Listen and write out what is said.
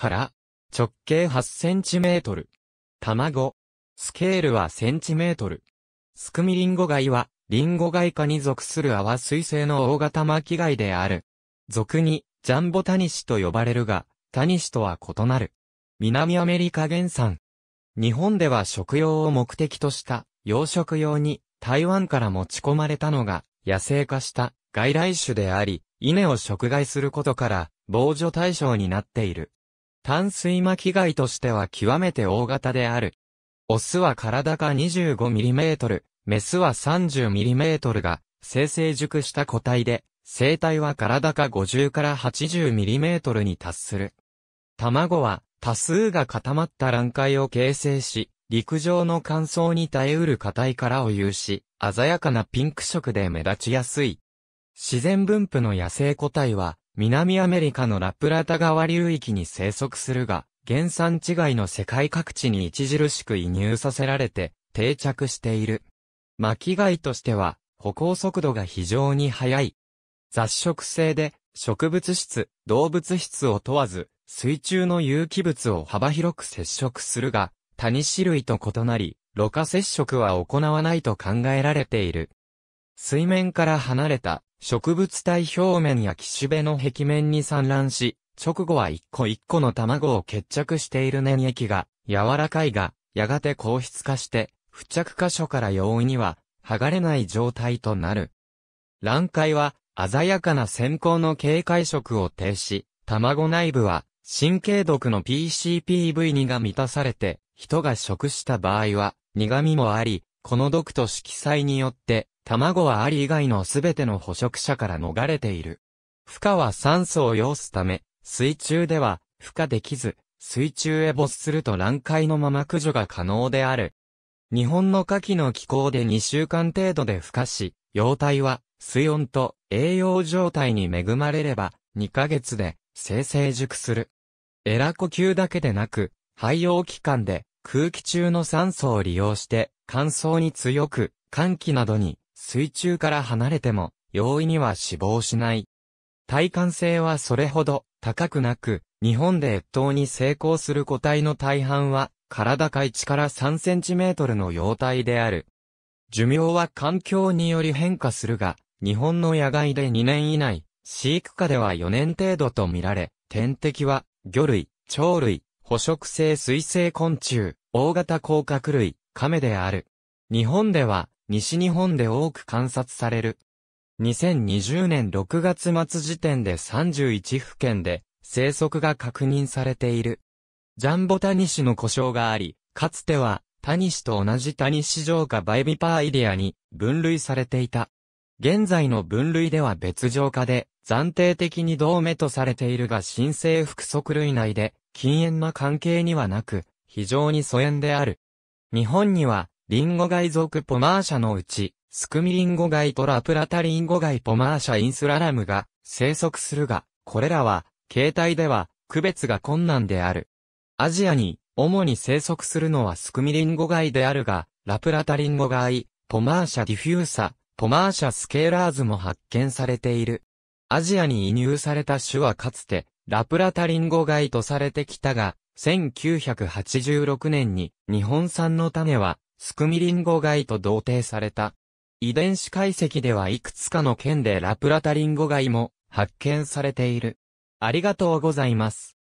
から直径8センチメートル。卵。スケールはセンチメートル。スクミリンゴ貝は、リンゴ貝科に属する泡水性の大型巻貝である。俗に、ジャンボタニシと呼ばれるが、タニシとは異なる。南アメリカ原産。日本では食用を目的とした養殖用に台湾から持ち込まれたのが野生化した外来種であり、稲を食害することから防除対象になっている。淡水巻貝としては極めて大型である。オスは体が 25mm、メスは 30mm が生成熟した個体で、生体は体が50から 80mm に達する。卵は多数が固まった卵塊を形成し、陸上の乾燥に耐えうる硬い殻を有し、鮮やかなピンク色で目立ちやすい。自然分布の野生個体は、南アメリカのラプラタ川流域に生息するが、原産地外の世界各地に著しく移入させられて定着している。巻貝としては歩行速度が非常に速い。雑食性で植物質、動物質を問わず水中の有機物を幅広く接触するが、谷種類と異なり、ろ過接触は行わないと考えられている。水面から離れた植物体表面や岸辺の壁面に散乱し、直後は一個一個の卵を決着している粘液が柔らかいが、やがて硬質化して、付着箇所から容易には剥がれない状態となる。卵塊は鮮やかな閃光の警戒色を呈し、卵内部は神経毒の PCPV2 が満たされて、人が食した場合は苦味もあり、この毒と色彩によって卵はアリ以外のすべての捕食者から逃れている。孵化は酸素を要すため、水中では孵化できず、水中へ没すると卵塊のまま駆除が可能である。日本の夏季の気候で2週間程度で孵化し、幼体は水温と栄養状態に恵まれれば2ヶ月で生成熟する。エラ呼吸だけでなく、肺葉器官で空気中の酸素を利用して乾燥に強く、寒気などに水中から離れても、容易には死亡しない。耐寒性はそれほど高くなく、日本で越冬に成功する個体の大半は、体か1から3センチメートルの幼体である。寿命は環境により変化するが、日本の野外で2年以内、飼育下では4年程度と見られ、天敵は、魚類、鳥類、捕食性水生昆虫、大型甲殻類、亀である。日本では、西日本で多く観察される。2020年6月末時点で31府県で生息が確認されている。ジャンボタニシの故障があり、かつてはタニシと同じタニシ上科バイビパーイデアに分類されていた。現在の分類では別状化で、暫定的に同目とされているが新生複則類内で、禁煙な関係にはなく、非常に疎遠である。日本には、リンゴ外属ポマーシャのうち、スクミリンゴ外とラプラタリンゴ外ポマーシャインスララムが生息するが、これらは、形態では、区別が困難である。アジアに、主に生息するのはスクミリンゴ外であるが、ラプラタリンゴ外、ポマーシャディフューサ、ポマーシャスケーラーズも発見されている。アジアに移入された種はかつて、ラプラタリンゴ外とされてきたが、1986年に日本産の種はスクミリンゴ貝と同定された。遺伝子解析ではいくつかの県でラプラタリンゴ貝も発見されている。ありがとうございます。